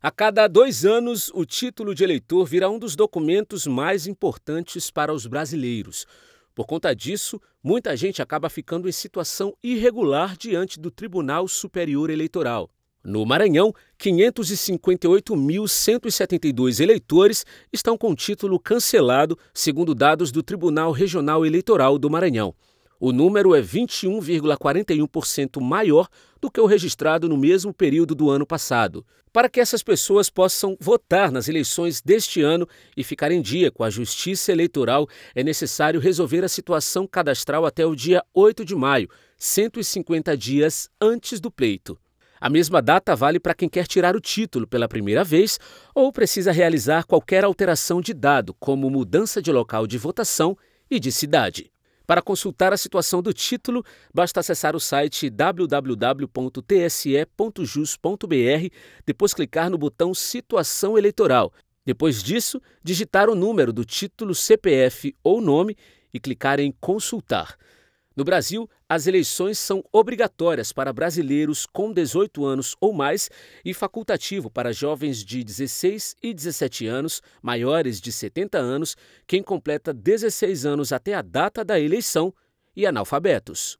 A cada dois anos, o título de eleitor virá um dos documentos mais importantes para os brasileiros. Por conta disso, muita gente acaba ficando em situação irregular diante do Tribunal Superior Eleitoral. No Maranhão, 558.172 eleitores estão com título cancelado, segundo dados do Tribunal Regional Eleitoral do Maranhão. O número é 21,41% maior do que o registrado no mesmo período do ano passado. Para que essas pessoas possam votar nas eleições deste ano e ficar em dia com a justiça eleitoral, é necessário resolver a situação cadastral até o dia 8 de maio, 150 dias antes do pleito. A mesma data vale para quem quer tirar o título pela primeira vez ou precisa realizar qualquer alteração de dado, como mudança de local de votação e de cidade. Para consultar a situação do título, basta acessar o site www.tse.jus.br, depois clicar no botão Situação Eleitoral. Depois disso, digitar o número do título, CPF ou nome e clicar em Consultar. No Brasil, as eleições são obrigatórias para brasileiros com 18 anos ou mais e facultativo para jovens de 16 e 17 anos, maiores de 70 anos, quem completa 16 anos até a data da eleição e analfabetos.